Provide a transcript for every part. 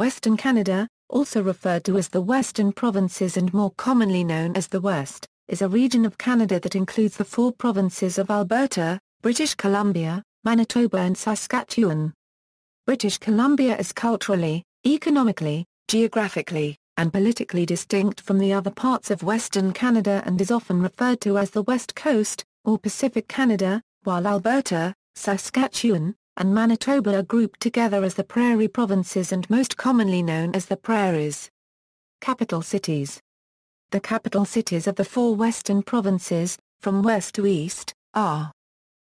Western Canada, also referred to as the Western Provinces and more commonly known as the West, is a region of Canada that includes the four provinces of Alberta, British Columbia, Manitoba and Saskatchewan. British Columbia is culturally, economically, geographically, and politically distinct from the other parts of Western Canada and is often referred to as the West Coast, or Pacific Canada, while Alberta, Saskatchewan, and Manitoba are grouped together as the Prairie Provinces and most commonly known as the Prairies. Capital Cities The capital cities of the four western provinces, from west to east, are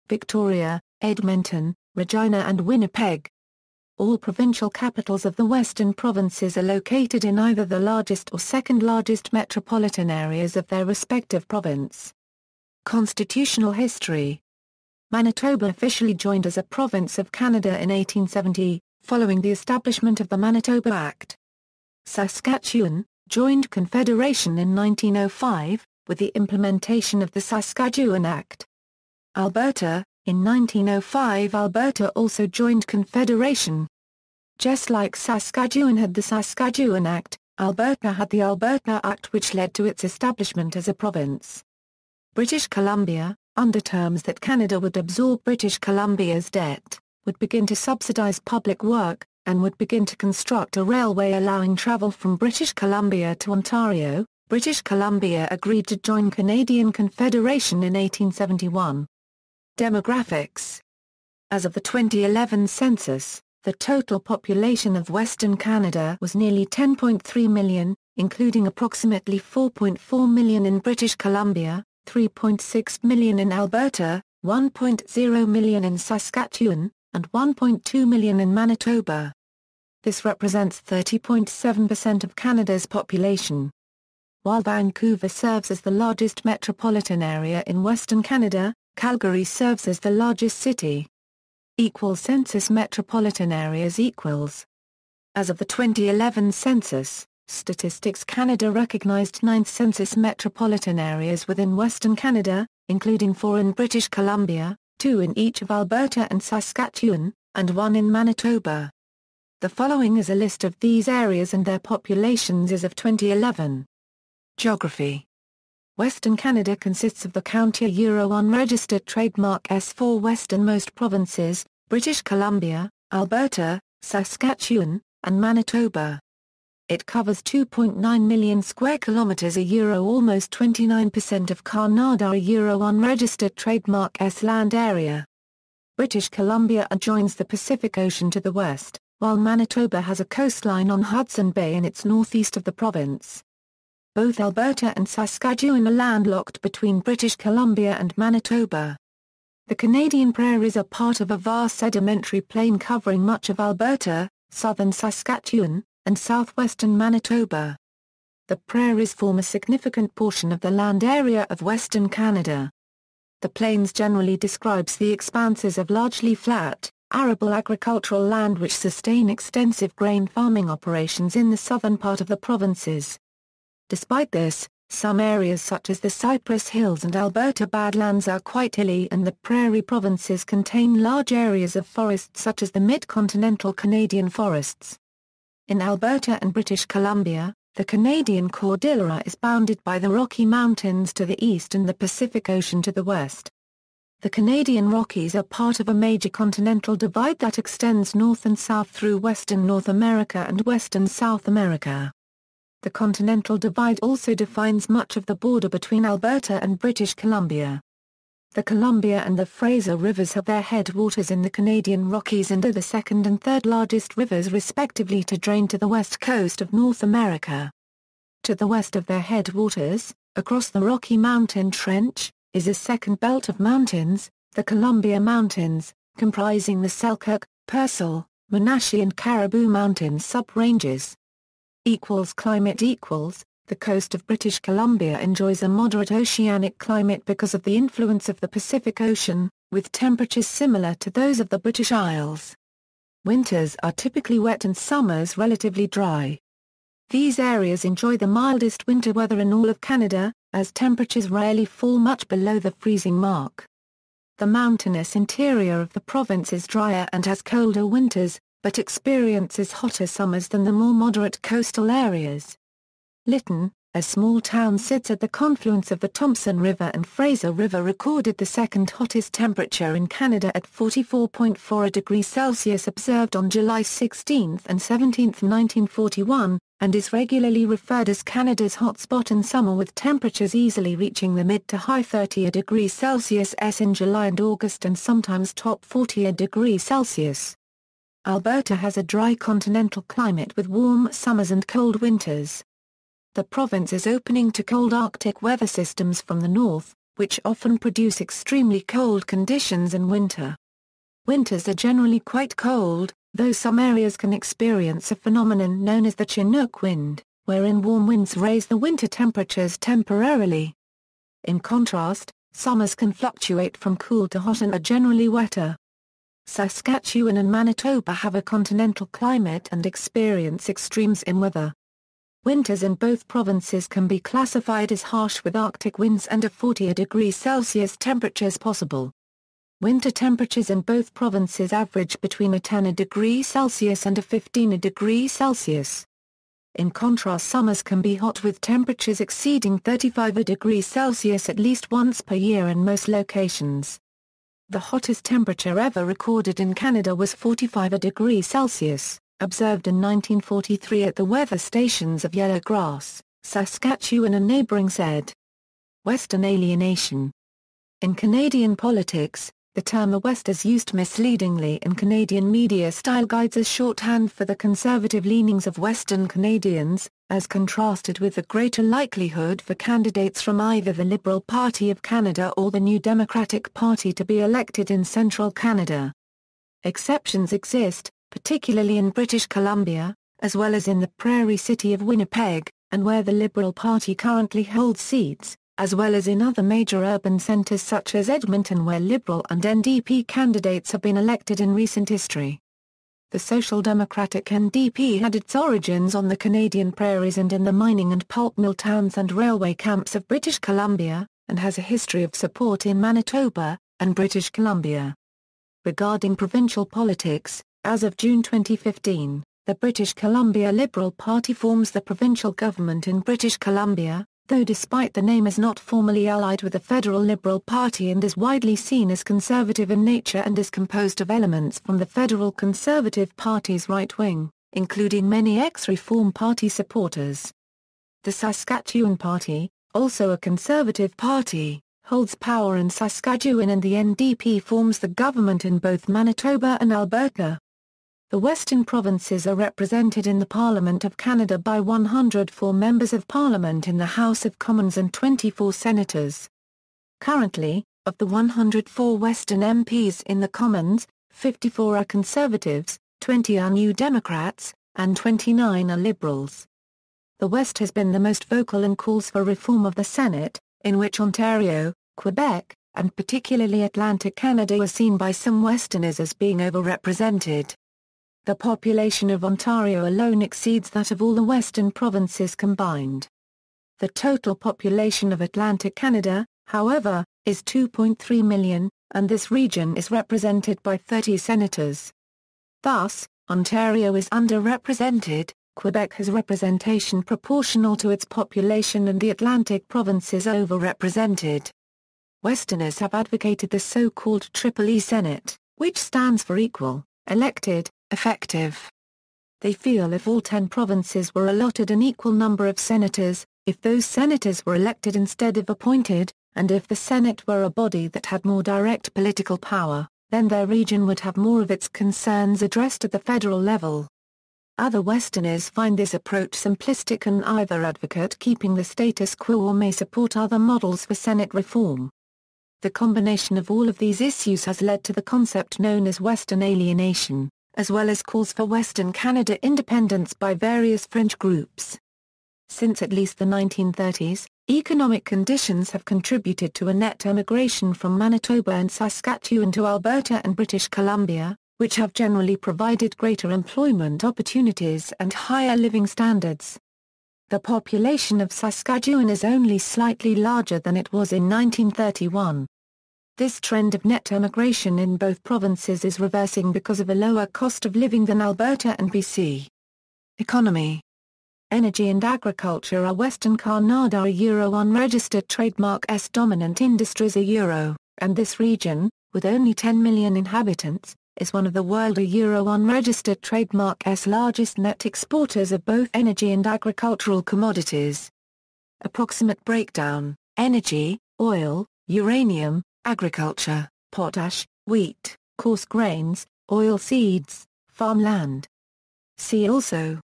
Victoria, Edmonton, Regina and Winnipeg. All provincial capitals of the western provinces are located in either the largest or second largest metropolitan areas of their respective province. Constitutional history Manitoba officially joined as a province of Canada in 1870, following the establishment of the Manitoba Act. Saskatchewan, joined Confederation in 1905, with the implementation of the Saskatchewan Act. Alberta, in 1905 Alberta also joined Confederation. Just like Saskatchewan had the Saskatchewan Act, Alberta had the Alberta Act which led to its establishment as a province. British Columbia, under terms that Canada would absorb British Columbia's debt, would begin to subsidize public work, and would begin to construct a railway allowing travel from British Columbia to Ontario, British Columbia agreed to join Canadian Confederation in 1871. Demographics As of the 2011 census, the total population of Western Canada was nearly 10.3 million, including approximately 4.4 million in British Columbia, 3.6 million in Alberta, 1.0 million in Saskatchewan, and 1.2 million in Manitoba. This represents 30.7% of Canada's population. While Vancouver serves as the largest metropolitan area in Western Canada, Calgary serves as the largest city. Equal census metropolitan areas equals. As of the 2011 census, Statistics Canada recognized nine census metropolitan areas within Western Canada, including four in British Columbia, two in each of Alberta and Saskatchewan, and one in Manitoba. The following is a list of these areas and their populations as of 2011. Geography Western Canada consists of the County Euro unregistered trademark S4 westernmost provinces, British Columbia, Alberta, Saskatchewan, and Manitoba. It covers 2.9 million square kilometers a euro almost 29% of Kannada a euro unregistered trademark S land area. British Columbia adjoins the Pacific Ocean to the west, while Manitoba has a coastline on Hudson Bay in its northeast of the province. Both Alberta and Saskatchewan are landlocked between British Columbia and Manitoba. The Canadian prairies are part of a vast sedimentary plain covering much of Alberta, southern Saskatchewan, and southwestern Manitoba. The prairies form a significant portion of the land area of western Canada. The plains generally describes the expanses of largely flat, arable agricultural land which sustain extensive grain farming operations in the southern part of the provinces. Despite this, some areas such as the Cypress Hills and Alberta Badlands are quite hilly and the prairie provinces contain large areas of forests such as the mid-continental Canadian forests. In Alberta and British Columbia, the Canadian Cordillera is bounded by the Rocky Mountains to the east and the Pacific Ocean to the west. The Canadian Rockies are part of a major continental divide that extends north and south through western North America and western South America. The continental divide also defines much of the border between Alberta and British Columbia. The Columbia and the Fraser Rivers have their headwaters in the Canadian Rockies and are the second and third largest rivers respectively to drain to the west coast of North America. To the west of their headwaters, across the Rocky Mountain Trench, is a second belt of mountains, the Columbia Mountains, comprising the Selkirk, Purcell, Menashe and Caribou Mountain sub-ranges. Equals climate equals the coast of British Columbia enjoys a moderate oceanic climate because of the influence of the Pacific Ocean, with temperatures similar to those of the British Isles. Winters are typically wet and summers relatively dry. These areas enjoy the mildest winter weather in all of Canada, as temperatures rarely fall much below the freezing mark. The mountainous interior of the province is drier and has colder winters, but experiences hotter summers than the more moderate coastal areas. Lytton, a small town sits at the confluence of the Thompson River and Fraser River recorded the second hottest temperature in Canada at 44.4 degrees Celsius observed on July 16 and 17, 1941, and is regularly referred as Canada's hot spot in summer with temperatures easily reaching the mid to high 30 degrees Celsius in July and August and sometimes top 40 degrees Celsius. Alberta has a dry continental climate with warm summers and cold winters. The province is opening to cold Arctic weather systems from the north, which often produce extremely cold conditions in winter. Winters are generally quite cold, though some areas can experience a phenomenon known as the Chinook wind, wherein warm winds raise the winter temperatures temporarily. In contrast, summers can fluctuate from cool to hot and are generally wetter. Saskatchewan and Manitoba have a continental climate and experience extremes in weather, Winters in both provinces can be classified as harsh with Arctic winds and a 40 degrees Celsius temperatures possible. Winter temperatures in both provinces average between a 10 degree Celsius and a 15 degree Celsius. In contrast summers can be hot with temperatures exceeding 35 degrees Celsius at least once per year in most locations. The hottest temperature ever recorded in Canada was 45 degrees Celsius observed in 1943 at the weather stations of Yellow Grass, Saskatchewan and neighbouring said. Western alienation. In Canadian politics, the term a West is used misleadingly in Canadian media style guides as shorthand for the conservative leanings of Western Canadians, as contrasted with the greater likelihood for candidates from either the Liberal Party of Canada or the New Democratic Party to be elected in central Canada. Exceptions exist, particularly in British Columbia, as well as in the prairie city of Winnipeg, and where the Liberal Party currently holds seats, as well as in other major urban centres such as Edmonton where Liberal and NDP candidates have been elected in recent history. The Social Democratic NDP had its origins on the Canadian prairies and in the mining and pulp mill towns and railway camps of British Columbia, and has a history of support in Manitoba, and British Columbia. Regarding provincial politics, as of June 2015, the British Columbia Liberal Party forms the provincial government in British Columbia, though despite the name is not formally allied with the federal Liberal Party and is widely seen as conservative in nature and is composed of elements from the federal Conservative Party's right wing, including many ex-Reform Party supporters. The Saskatchewan Party, also a conservative party, holds power in Saskatchewan and the NDP forms the government in both Manitoba and Alberta. The Western provinces are represented in the Parliament of Canada by 104 members of Parliament in the House of Commons and 24 senators. Currently, of the 104 Western MPs in the Commons, 54 are Conservatives, 20 are New Democrats, and 29 are Liberals. The West has been the most vocal in calls for reform of the Senate, in which Ontario, Quebec, and particularly Atlantic Canada were seen by some Westerners as being overrepresented. The population of Ontario alone exceeds that of all the western provinces combined. The total population of Atlantic Canada, however, is 2.3 million, and this region is represented by 30 senators. Thus, Ontario is underrepresented, Quebec has representation proportional to its population and the Atlantic provinces overrepresented. Westerners have advocated the so-called Triple E Senate, which stands for equal, elected, effective. They feel if all ten provinces were allotted an equal number of senators, if those senators were elected instead of appointed, and if the Senate were a body that had more direct political power, then their region would have more of its concerns addressed at the federal level. Other Westerners find this approach simplistic and either advocate keeping the status quo or may support other models for Senate reform. The combination of all of these issues has led to the concept known as Western alienation as well as calls for Western Canada independence by various French groups. Since at least the 1930s, economic conditions have contributed to a net emigration from Manitoba and Saskatchewan to Alberta and British Columbia, which have generally provided greater employment opportunities and higher living standards. The population of Saskatchewan is only slightly larger than it was in 1931. This trend of net emigration in both provinces is reversing because of a lower cost of living than Alberta and BC. Economy Energy and agriculture are Western Canada's Euro 1 registered trademark S dominant industries a Euro, and this region, with only 10 million inhabitants, is one of the world a Euro 1 registered trademark S largest net exporters of both energy and agricultural commodities. Approximate breakdown, energy, oil, uranium, agriculture, potash, wheat, coarse grains, oil seeds, farmland. See also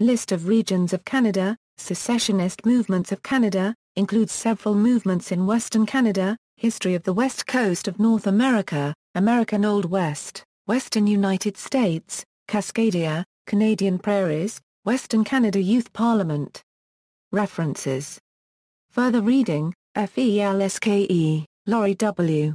List of regions of Canada, secessionist movements of Canada, includes several movements in Western Canada, history of the West Coast of North America, American Old West, Western United States, Cascadia, Canadian Prairies, Western Canada Youth Parliament. References Further reading, FELSKE Laurie W.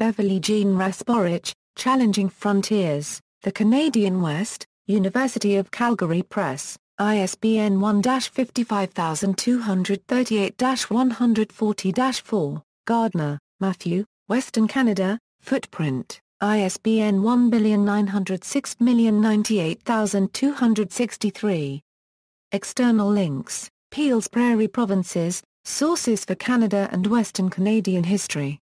Beverly Jean Rasporich, Challenging Frontiers, The Canadian West, University of Calgary Press, ISBN 1-55238-140-4, Gardner, Matthew, Western Canada, Footprint, ISBN 19060988263. External links, Peel's Prairie Provinces, sources for canada and western canadian history.